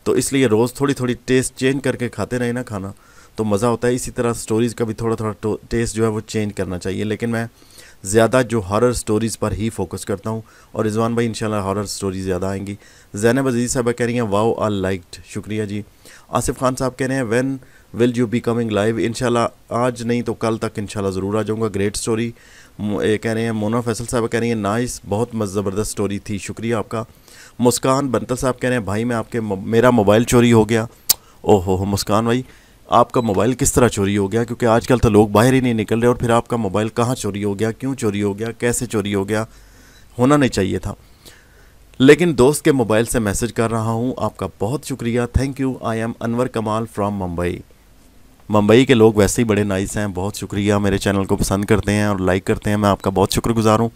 तो इसलिए रोज़ थोड़ी थोड़ी टेस्ट चेंज करके खाते रहे ना खाना तो मज़ा होता है इसी तरह स्टोरीज़ का भी थोड़ा थोड़ा टेस्ट जो है वो चेंज करना चाहिए लेकिन मैं ज़्यादा जो हॉरर स्टोरीज़ पर ही फोकस करता हूँ और रिजवान भाई इंशाल्लाह हॉरर स्टोरी ज़्यादा आएंगी जैनब अजीज़ साहब कह रही हैं वाओ आल लाइक्ड शुक्रिया जी आसिफ खान साहब कह रहे हैं when will you be coming live इनशाला आज नहीं तो कल तक इनशाला ज़रूर आ जाऊँगा ग्रेट स्टोरी कह रहे हैं मोना फैसल साहब कह रही हैं नाइस बहुत ज़बरदस्त स्टोरी थी शुक्रिया आपका मुस्कान बंतल साहब कह रहे हैं भाई मैं आपके मेरा मोबाइल चोरी हो गया ओहो हो मुस्कान भाई आपका मोबाइल किस तरह चोरी हो गया क्योंकि आजकल तो लोग बाहर ही नहीं निकल रहे और फिर आपका मोबाइल कहाँ चोरी हो गया क्यों चोरी हो गया कैसे चोरी हो गया होना नहीं चाहिए था लेकिन दोस्त के मोबाइल से मैसेज कर रहा हूँ आपका बहुत शुक्रिया thank you I am Anwar Kamal from Mumbai Mumbai के लोग वैसे ही बड़े नाइस हैं बहुत शुक्रिया मेरे चैनल को पसंद करते हैं और लाइक करते हैं मैं आपका बहुत शुक्रगुजार हूँ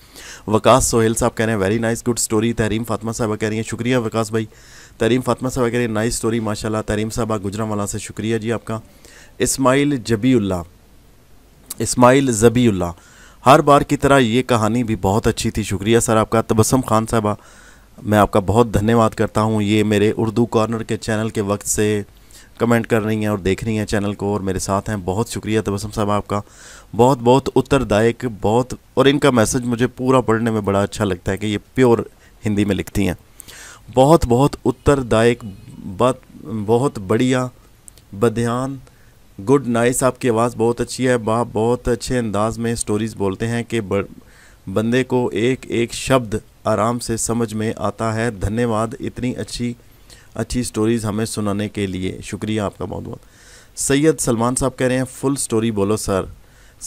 वकास सोहेल साहब कह रहे हैं very nice good story Tahreem Fatima साहब कह रही हैं शुक्रिया वकास भाई तरीम फातमा साहब कह नाइस स्टोरी माशाल्लाह तरीम साहबा वाला से शुक्रिया जी आपका इस्माइल जबीउल्ला इस्माइल जबीउल्ला हर बार की तरह ये कहानी भी बहुत अच्छी थी शुक्रिया सर आपका तबसम खान साहबा मैं आपका बहुत धन्यवाद करता हूँ ये मेरे उर्दू कॉर्नर के चैनल के वक्त से कमेंट कर रही हैं और देख रही हैं चैनल को और मेरे साथ हैं बहुत शुक्रिया तबसम साहब आपका बहुत बहुत उत्तरदायक बहुत और इनका मैसेज मुझे पूरा पढ़ने में बड़ा अच्छा लगता है कि ये प्योर हिंदी में लिखती हैं बहुत बहुत उत्तरदायक बात बहुत बढ़िया बध्यान गुड नाइस आपकी आवाज़ बहुत अच्छी है बाप बहुत अच्छे अंदाज में स्टोरीज़ बोलते हैं कि बंदे को एक एक शब्द आराम से समझ में आता है धन्यवाद इतनी अच्छी अच्छी स्टोरीज़ हमें सुनाने के लिए शुक्रिया आपका बहुत बहुत सैयद सलमान साहब कह रहे हैं फुल स्टोरी बोलो सर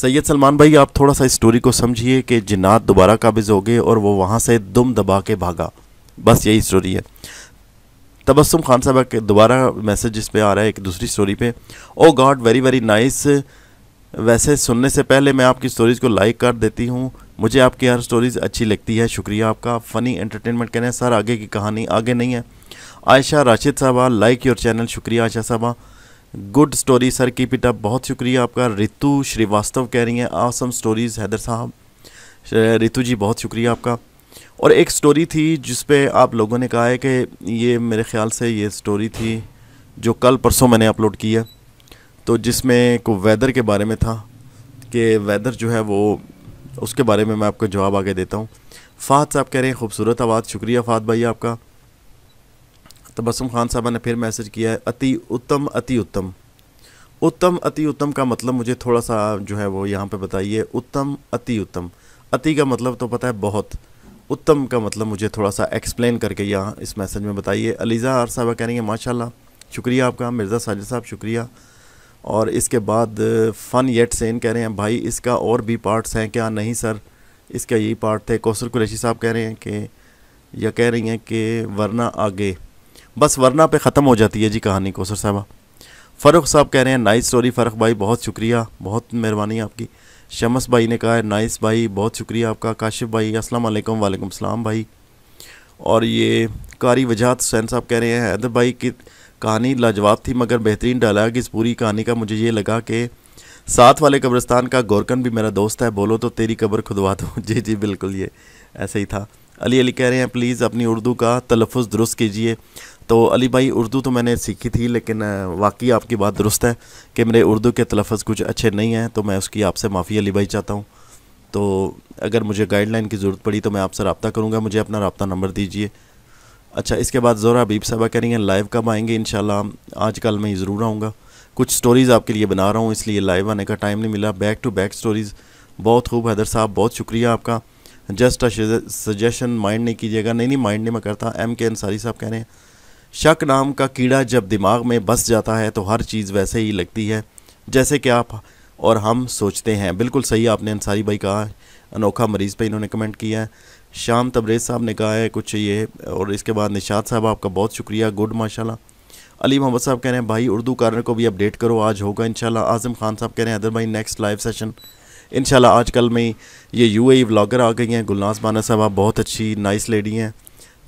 सैयद सलमान भाई आप थोड़ा सा स्टोरी को समझिए कि जिन्नात दोबारा काबिज़ हो गए और वो वहाँ से दुम दबा के भागा बस यही स्टोरी है तबस्सुम खान साहबा के दोबारा मैसेज इस पर आ रहा है एक दूसरी स्टोरी पे oh God very very nice वैसे सुनने से पहले मैं आपकी स्टोरीज़ को लाइक कर देती हूँ मुझे आपकी हर स्टोरीज़ अच्छी लगती है शुक्रिया आपका फ़नी एंटरटेनमेंट कहने सर आगे की कहानी आगे नहीं है आयशा राशिद साहबा लाइक योर चैनल शुक्रिया आयशा साहबा गुड स्टोरी सर की पिटा बहुत शुक्रिया आपका रितु श्रीवास्तव कह रही हैं आसम स्टोरीज़ हैदर साहब रितु जी बहुत शुक्रिया आपका और एक स्टोरी थी जिस पे आप लोगों ने कहा है कि ये मेरे ख्याल से ये स्टोरी थी जो कल परसों मैंने अपलोड की है तो जिसमें को वेदर के बारे में था कि वेदर जो है वो उसके बारे में मैं आपको जवाब आगे देता हूँ फ़ात साहब कह रहे हैं खूबसूरत आवाज़ शुक्रिया फात भाई आपका तबसम खान साहबा ने फिर मैसेज किया है अति उत्तम अति उत्तम उत्तम अति उत्तम का मतलब मुझे थोड़ा सा जो है वो यहाँ पे बताइए उत्तम अति उत्तम अति का मतलब तो पता है बहुत उत्तम का मतलब मुझे थोड़ा सा एक्सप्लेन करके यहाँ इस मैसेज में बताइए अलीज़ा आर साहबा कह रही हैं माशाल्लाह शुक्रिया आपका मिर्ज़ा साजिद साहब शुक्रिया और इसके बाद फ़न येट सेन कह रहे हैं भाई इसका और भी पार्ट्स हैं क्या नहीं सर इसका यही पार्ट थे कौसर कुरैशी साहब कह रहे हैं कि या कह रही हैं कि वरना आगे बस वरना पे ख़त्म हो जाती है जी कहानी कौसर साहबा फ़रुख साहब कह रहे हैं नाइस स्टोरी फरुख भाई बहुत शुक्रिया बहुत मेहरबानी आपकी शमस भाई ने कहा है नाइस भाई बहुत शुक्रिया आपका काशिफ भाई अस्सलाम वालेकुम वालेकुम सलाम भाई और ये कारी वजात हुसैन साहब कह रहे हैं हैदर भाई की कहानी लाजवाब थी मगर बेहतरीन कि इस पूरी कहानी का मुझे ये लगा कि साथ वाले कब्रस्तान का गोरकन भी मेरा दोस्त है बोलो तो तेरी कब्र खुदवा दो जी जी बिल्कुल ये ऐसे ही था अली अली कह रहे हैं प्लीज़ अपनी उर्दू का तलफ़ दुरुस्त कीजिए तो अली भाई उर्दू तो मैंने सीखी थी लेकिन वाकई आपकी बात दुरुस्त है कि मेरे उर्दू के तलफ़ कुछ अच्छे नहीं हैं तो मैं उसकी आपसे माफ़ी अली भाई चाहता हूँ तो अगर मुझे गाइडलाइन की ज़रूरत पड़ी तो मैं आपसे रबता करूँगा मुझे अपना रबता नंबर दीजिए अच्छा इसके बाद ज़ोरा हबीब साहबा कह रही हैं लाइव कब आएँगे इन आज कल मैं ज़रूर आऊँगा कुछ स्टोरीज़ आपके लिए बना रहा हूँ इसलिए लाइव आने का टाइम नहीं मिला बैक टू बैक स्टोरीज़ बहुत खूब हैदर साहब बहुत शुक्रिया आपका जस्ट अ सजेशन माइंड नहीं कीजिएगा नहीं नहीं माइंड नहीं मैं करता एम के अंसारी साहब कह रहे हैं शक नाम का कीड़ा जब दिमाग में बस जाता है तो हर चीज़ वैसे ही लगती है जैसे कि आप और हम सोचते हैं बिल्कुल सही आपने अंसारी भाई कहा अनोखा मरीज़ पे इन्होंने कमेंट किया है शाम तबरेज़ साहब ने कहा है कुछ ये और इसके बाद निषाद साहब आपका बहुत शुक्रिया गुड माशा अली मोहम्मद साहब कह रहे हैं भाई उर्दू कारण को भी अपडेट करो आज होगा इन आज़म खान साहब कह रहे हैं अदर भाई नेक्स्ट लाइव सेशन इन आज कल में ये यू ए व्लागर आ गई हैं गुलनास बाना साहब आप बहुत अच्छी नाइस लेडी हैं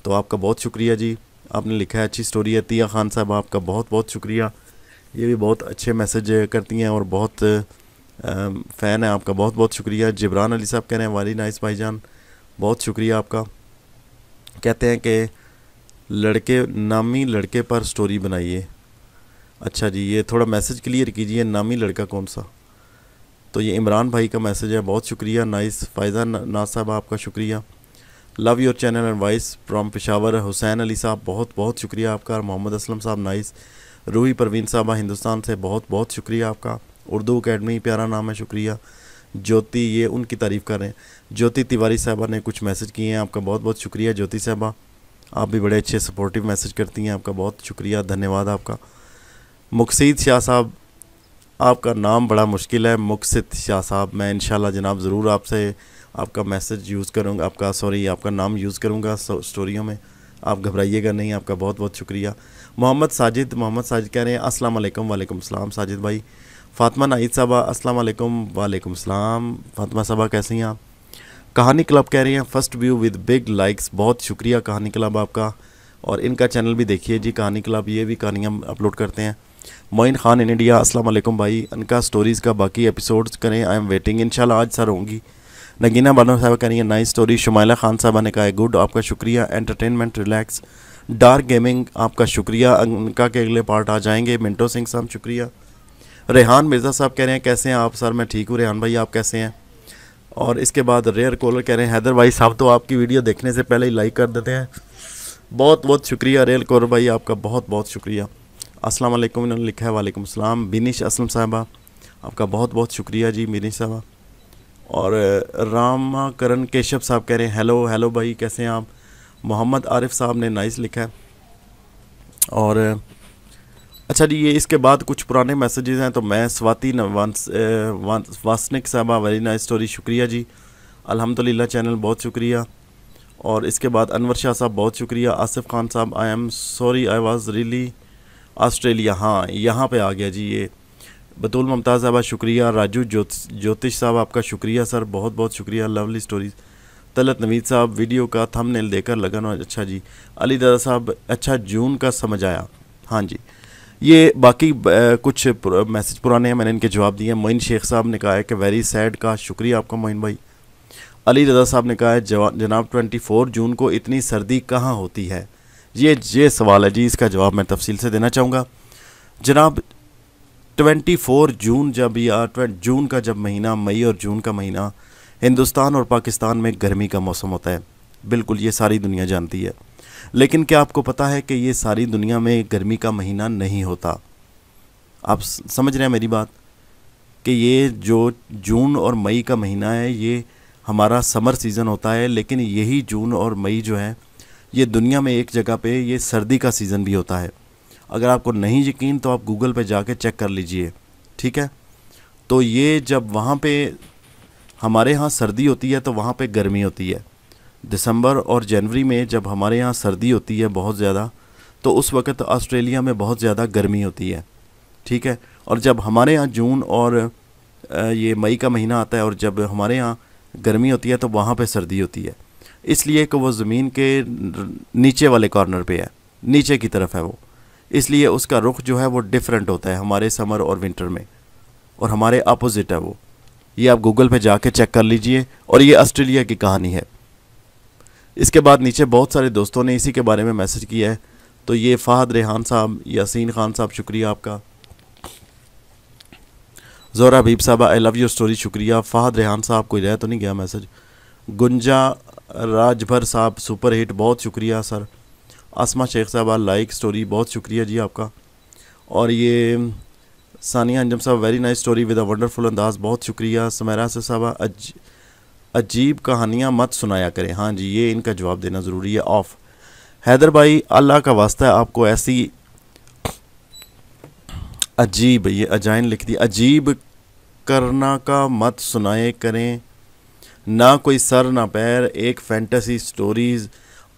तो आपका बहुत शुक्रिया जी आपने लिखा है अच्छी स्टोरी है तिया खान साहब आपका बहुत बहुत शुक्रिया ये भी बहुत अच्छे मैसेज करती हैं और बहुत फ़ैन है आपका बहुत बहुत शुक्रिया जबरान अली साहब कह रहे हैं वाली नाइस भाईजान बहुत शुक्रिया आपका कहते हैं कि लड़के नामी लड़के पर स्टोरी बनाइए अच्छा जी ये थोड़ा मैसेज क्लियर कीजिए नामी लड़का कौन सा तो ये इमरान भाई का मैसेज है बहुत शुक्रिया नाइस फ़ायज़ा नाज साहब आपका शुक्रिया love your channel and vice from Peshawar Hussain Ali साहब बहुत बहुत शुक्रिया आपका मोहम्मद असलम साहब नाइस रूही परवीन साहबा हिंदुस्तान से बहुत बहुत शुक्रिया आपका उर्दू अकेडमी प्यारा नाम है शुक्रिया ज्योति ये उनकी तारीफ़ कर रहे हैं ज्योति तिवारी साहबा ने कुछ मैसेज किए हैं आपका बहुत बहुत शुक्रिया ज्योति साहबा आप भी बड़े अच्छे सपोर्टिव मैसेज करती हैं आपका बहुत शुक्रिया धन्यवाद आपका मुकसीद शाह साहब आपका नाम बड़ा मुश्किल है मुकसिद शाह साहब मैं इन जनाब ज़रूर आपसे आपका मैसेज यूज़ करूँगा आपका सॉरी आपका नाम यूज़ करूँगा स्टोरीयों में आप घबराइएगा नहीं आपका बहुत बहुत शुक्रिया मोहम्मद साजिद मोहम्मद साजिद कह रहे हैं असल वालेकुम सलाम साजिद भाई फातिमा नाइद साहबा असल वालेकुम सलाम फातिमा साहबा कैसे हैं आप कहानी क्लब कह रहे हैं first view with big likes बहुत शुक्रिया कहानी क्लब आपका और इनका चैनल भी देखिए जी कहानी क्लब ये भी कहानियाँ अपलोड करते हैं मोइन खान इन इंडिया असलम भाई इनका स्टोरीज़ का बाकी एपिसोड्स करें आई एम वेटिंग इन आज सर होंगी नगीना बानो साहब कह रही है नाइस स्टोरी शुमाला खान साहबा ने कहा है गुड आपका शुक्रिया एंटरटेनमेंट रिलैक्स डार्क गेमिंग आपका शुक्रिया उनका के अगले पार्ट आ जाएंगे मिंटो सिंह साहब शुक्रिया रेहान मिर्ज़ा साहब कह रहे हैं कैसे हैं आप सर मैं ठीक हूँ रेहान भाई आप कैसे हैं और इसके बाद रेयर कॉलर कह रहे हैं हैदर भाई साहब तो आपकी वीडियो देखने से पहले ही लाइक कर देते हैं बहुत बहुत शुक्रिया रेयर कॉलर भाई आपका बहुत बहुत शुक्रिया असलम इन्होंने लिखा है वालेकुम असलम बिनिश असलम साहबा आपका बहुत बहुत शुक्रिया जी बिनिश साहबा और रामा करण केशव साहब कह रहे हैं हेलो हेलो भाई कैसे हैं आप मोहम्मद आरिफ साहब ने नाइस लिखा है और अच्छा जी ये इसके बाद कुछ पुराने मैसेजेस हैं तो मैं स्वाति वांस, वासनिक साहबा वेरी नाइस स्टोरी शुक्रिया जी अल्हम्दुलिल्लाह चैनल बहुत शुक्रिया और इसके बाद अनवर शाह साहब बहुत शुक्रिया आसिफ खान साहब I am sorry I was really Australia हाँ यहाँ पे आ गया जी ये बतूल मुमताज़ साहबा शुक्रिया राजू ज्योतिष साहब आपका शुक्रिया सर बहुत बहुत शुक्रिया लवली स्टोरीज तलत नवीद साहब वीडियो का थंबनेल देकर लगन और अच्छा जी अली दादा साहब अच्छा जून का समझ आया हाँ जी ये बाकी कुछ मैसेज पुराने हैं मैंने इनके जवाब दिए हैं मोइन शेख साहब ने कहा है कि वेरी सैड का शुक्रिया आपका मोइन भाई अली रजा साहब ने कहा है जनाब 24 जून को इतनी सर्दी कहाँ होती है ये ये सवाल है जी इसका जवाब मैं तफसील से देना चाहूँगा जनाब 24 जून जब या जून का जब महीना मई और जून का महीना हिंदुस्तान और पाकिस्तान में गर्मी का मौसम होता है बिल्कुल ये सारी दुनिया जानती है लेकिन क्या आपको पता है कि ये सारी दुनिया में गर्मी का महीना नहीं होता आप समझ रहे हैं मेरी बात कि ये जो जून और मई का महीना है ये हमारा समर सीज़न होता है लेकिन यही जून और मई जो है ये दुनिया में एक जगह पे ये सर्दी का सीज़न भी होता है अगर आपको नहीं यकीन तो आप गूगल पे जाके चेक कर लीजिए ठीक है तो ये जब वहाँ पे हमारे यहाँ सर्दी होती है तो वहाँ पे गर्मी होती है दिसंबर और जनवरी में जब हमारे यहाँ सर्दी होती है बहुत ज़्यादा तो उस वक़्त ऑस्ट्रेलिया में बहुत ज़्यादा गर्मी होती है ठीक है और जब हमारे यहाँ जून और ये मई का महीना आता है और जब हमारे यहाँ गर्मी होती है तो वहाँ पर सर्दी होती है इसलिए कि वो ज़मीन के नीचे वाले कॉर्नर पे है नीचे की तरफ है वो इसलिए उसका रुख जो है वो डिफरेंट होता है हमारे समर और विंटर में और हमारे अपोजिट है वो ये आप गूगल पे जाके चेक कर लीजिए और ये ऑस्ट्रेलिया की कहानी है इसके बाद नीचे बहुत सारे दोस्तों ने इसी के बारे में मैसेज किया है तो ये फ़ाहद रेहान साहब यासीन खान साहब शुक्रिया आपका जोरा हबीब साहब आई लव योर स्टोरी शुक्रिया फ़ाहद रेहान साहब कोई रह तो नहीं गया मैसेज गुंजा राजभर साहब सुपर हिट बहुत शुक्रिया सर आसमा शेख साहब आर लाइक स्टोरी बहुत शुक्रिया जी आपका और ये सानिया अंजम साहब very nice story with a wonderful अंदाज बहुत शुक्रिया समैरा से साहब अज, अजीब कहानियाँ मत सुनाया करें हाँ जी ये इनका जवाब देना ज़रूरी है ऑफ हैदर भाई अल्लाह का वास्ता है आपको ऐसी अजीब ये अजाइन लिख दी अजीब करना का मत सुनाए करें ना कोई सर ना पैर एक फैंटेसी स्टोरीज़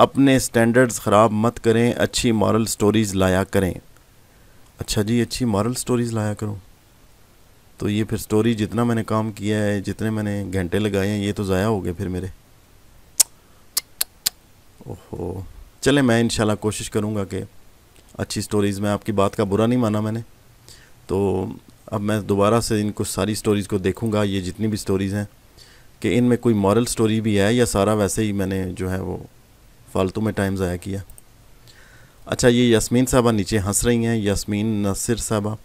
अपने स्टैंडर्ड्स ख़राब मत करें अच्छी मॉरल स्टोरीज़ लाया करें अच्छा जी अच्छी मॉरल स्टोरीज़ लाया करूँ तो ये फिर स्टोरी जितना मैंने काम किया है जितने मैंने घंटे लगाए हैं ये तो ज़ाया हो गए फिर मेरे ओहो चले मैं इन कोशिश करूँगा कि अच्छी स्टोरीज़ में आपकी बात का बुरा नहीं माना मैंने तो अब मैं दोबारा से इनको सारी स्टोरीज़ को देखूँगा ये जितनी भी स्टोरीज़ हैं कि इनमें कोई मॉरल स्टोरी भी है या सारा वैसे ही मैंने जो है वो फालतू में टाइम ज़ाया किया अच्छा ये यस्मीन साहबा नीचे हंस रही हैं यस्मीन नसर साहबा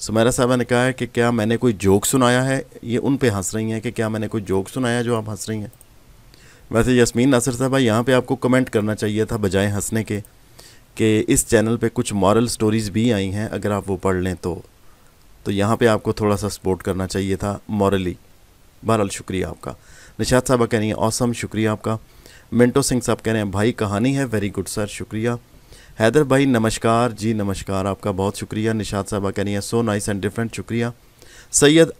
सुमेरा साहबा ने कहा है कि क्या मैंने कोई जोक सुनाया है ये उन पे हंस रही हैं कि क्या मैंने कोई जोक सुनाया जो आप हंस रही हैं वैसे यस्मीन नसर साहबा यहाँ पे आपको कमेंट करना चाहिए था बजाय हंसने के कि इस चैनल पे कुछ मॉरल स्टोरीज़ भी आई हैं अगर आप वो पढ़ लें तो तो यहाँ पर आपको थोड़ा सा सपोर्ट करना चाहिए था मॉरली बहरहाल शुक्रिया आपका निषाद साहबा कह रही हैं औसम शुक्रिया आपका मिंटो सिंह साहब कह रहे हैं भाई कहानी है वेरी गुड सर शुक्रिया हैदर भाई नमस्कार जी नमस्कार आपका बहुत शुक्रिया निशाद साहबा कह रही हैं सो नाइस एंड डिफरेंट शुक्रिया सैयद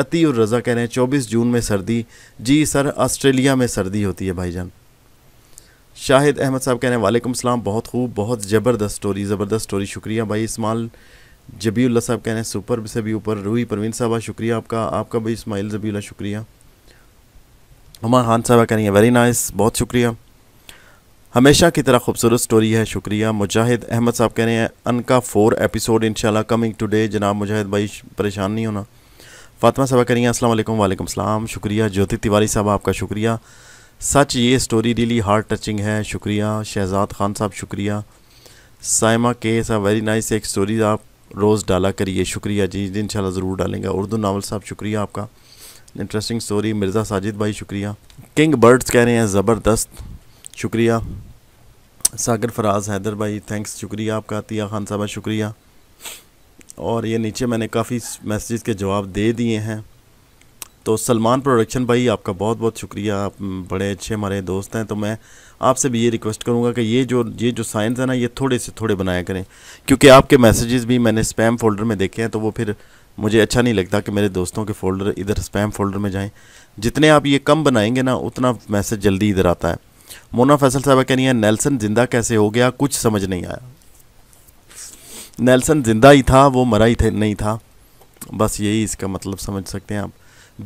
अतीउर रज़ा कह रहे हैं चौबीस जून में सर्दी जी सर ऑस्ट्रेलिया में सर्दी होती है भाईजान शाहिद अहमद साहब कह रहे हैं वालेकुम सलाम बहुत खूब बहुत ज़बरदस्त स्टोरी ज़बरदस्त स्टोरी शुक्रिया भाई इस्माल जबील्ला साहब कह रहे हैं सुपर से भी ऊपर रूही परवीन साहबा शुक्रिया आपका आपका भाई इस्माइल जबीउल्ला शुक्रिया उमा खान साहबा कह रही हैं वेरी नाइस बहुत शुक्रिया हमेशा की तरह खूबसूरत स्टोरी है शुक्रिया मुजाहिद अहमद साहब कह रहे हैं अनका फोर एपिसोड इंशाल्लाह कमिंग टुडे जनाब मुजाहिद भाई परेशान नहीं होना फातिमा साहबा कह रही हैं असलम वालेकुम सलाम शुक्रिया ज्योति तिवारी साहब आपका शुक्रिया सच ये स्टोरी रियली हार्ट टचिंग है शुक्रिया शहजाद खान साहब शुक्रिया साइमा के साहब वेरी नाइस एक स्टोरी आप रोज़ डाला करिए शुक्रिया जी इन ज़रूर डालेंगे उर्दू नावल साहब शुक्रिया आपका इंटरेस्टिंग स्टोरी मिर्ज़ा साजिद भाई शुक्रिया किंग बर्ड्स कह रहे हैं ज़बरदस्त शुक्रिया सागर फराज हैदर भाई थैंक्स शुक्रिया आपका तिया खान साहबा शुक्रिया और ये नीचे मैंने काफ़ी मैसेज़ के जवाब दे दिए हैं तो सलमान प्रोडक्शन भाई आपका बहुत बहुत शुक्रिया आप बड़े अच्छे हमारे दोस्त हैं तो मैं आपसे भी ये रिक्वेस्ट करूँगा कि ये जो ये जो साइंस है ना ये थोड़े से थोड़े बनाया करें क्योंकि आपके मैसेजेस भी मैंने स्पैम फोल्डर में देखे हैं तो वो फिर मुझे अच्छा नहीं लगता कि मेरे दोस्तों के फ़ोल्डर इधर स्पैम फोल्डर में जाएँ जितने आप ये कम बनाएंगे ना उतना मैसेज जल्दी इधर आता है मोना फैसल साहबा कह रही हैं नेल्सन ज़िंदा कैसे हो गया कुछ समझ नहीं आया नेल्सन ज़िंदा ही था वो मरा ही था नहीं था बस यही इसका मतलब समझ सकते हैं आप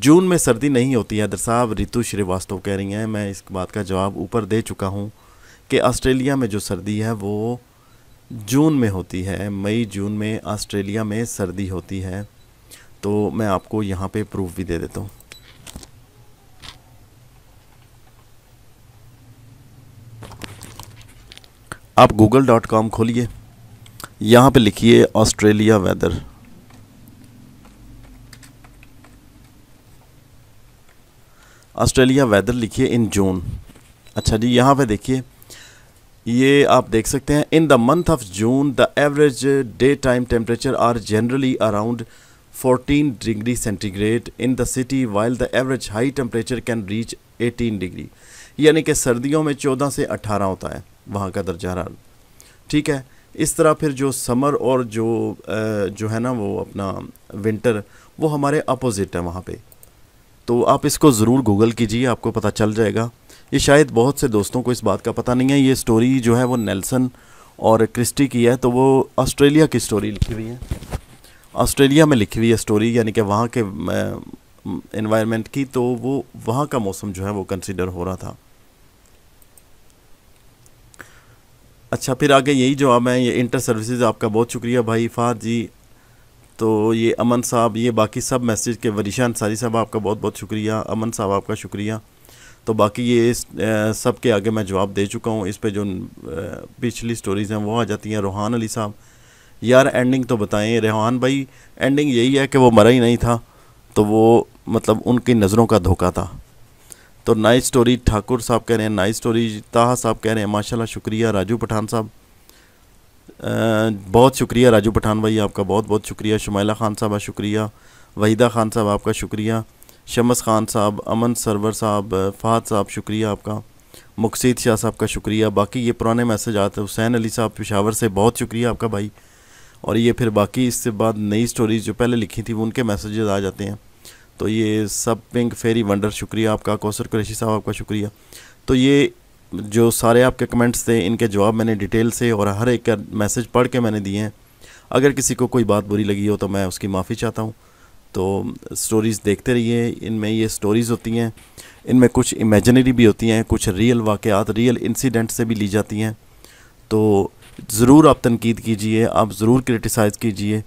जून में सर्दी नहीं होती हैदर साहब रितु श्रीवास्तव कह रही हैं मैं इस बात का जवाब ऊपर दे चुका हूँ कि ऑस्ट्रेलिया में जो सर्दी है वो जून में होती है मई जून में ऑस्ट्रेलिया में सर्दी होती है तो मैं आपको यहाँ पे प्रूफ भी दे देता हूँ आप गूगल डॉट कॉम खोलिए यहाँ पे लिखिए ऑस्ट्रेलिया वेदर ऑस्ट्रेलिया वेदर लिखिए इन जून अच्छा जी यहाँ पे देखिए ये आप देख सकते हैं in the month of June the average day time temperature are generally around 14 degree centigrade in the city while the average high temperature can reach 18 degree यानी कि सर्दियों में 14 से 18 होता है वहाँ का दर्जा हर ठीक है इस तरह फिर जो समर और जो जो है ना वो अपना विंटर वो हमारे अपोज़िट है वहाँ पे तो आप इसको ज़रूर गूगल कीजिए आपको पता चल जाएगा ये शायद बहुत से दोस्तों को इस बात का पता नहीं है ये स्टोरी जो है वो नेल्सन और क्रिस्टी की है तो वो ऑस्ट्रेलिया की स्टोरी लिखी हुई है ऑस्ट्रेलिया में लिखी हुई है स्टोरी यानी कि वहाँ के इन्वायरमेंट की तो वो वहाँ का मौसम जो है वो कंसिडर हो रहा था अच्छा फिर आगे यही जवाब है ये इंटर सर्विसेज आपका बहुत शुक्रिया भाई फार जी तो ये अमन साहब ये बाकी सब मैसेज के वरीशा अंसारी साहब आपका बहुत बहुत शुक्रिया अमन साहब आपका शुक्रिया तो बाकी ये सब के आगे मैं जवाब दे चुका हूँ इस पर जो पिछली स्टोरीज़ हैं वो आ जाती हैं रोहान अली साहब यार एंडिंग तो बताएं रेहान भाई एंडिंग यही है कि वो मरा ही नहीं था तो वो मतलब उनकी नज़रों का धोखा था तो नाइस स्टोरी ठाकुर साहब कह रहे हैं नाइस स्टोरी ताहा साहब कह रहे हैं माशाल्लाह शुक्रिया राजू पठान साहब बहुत शुक्रिया राजू पठान भाई आपका बहुत बहुत शुक्रिया शुमाइला खान साहब शुक्रिया वहीदा खान साहब आपका शुक्रिया शमस खान साहब अमन सरवर साहब फ़हद साहब शुक्रिया आपका मुकसीद शाह साहब का शुक्रिया बाकी ये पुराने मैसेज आते हुसैन अली साहब पिशावर से बहुत शुक्रिया आपका भाई और ये फिर बाकी इससे बाद नई स्टोरीज जो पहले लिखी थी वो उनके मैसेजेस आ जाते हैं तो ये सब पिंक फेरी वंडर शुक्रिया आपका कौसर कुरैशी साहब आपका शुक्रिया तो ये जो सारे आपके कमेंट्स थे इनके जवाब मैंने डिटेल से और हर एक का मैसेज पढ़ के मैंने दिए हैं अगर किसी को कोई बात बुरी लगी हो तो मैं उसकी माफ़ी चाहता हूँ तो स्टोरीज़ देखते रहिए इनमें ये स्टोरीज़ होती हैं इनमें कुछ इमेजनरी भी होती हैं कुछ रियल वाक़ात रियल इंसिडेंट से भी ली जाती हैं तो ज़रूर आप तनकीद कीजिए आप ज़रूर क्रिटिसाइज़ कीजिए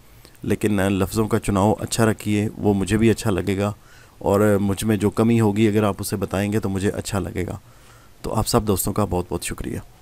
लेकिन लफ्ज़ों का चुनाव अच्छा रखिए वो मुझे भी अच्छा लगेगा और मुझ में जो कमी होगी अगर आप उसे बताएंगे तो मुझे अच्छा लगेगा तो आप सब दोस्तों का बहुत बहुत शुक्रिया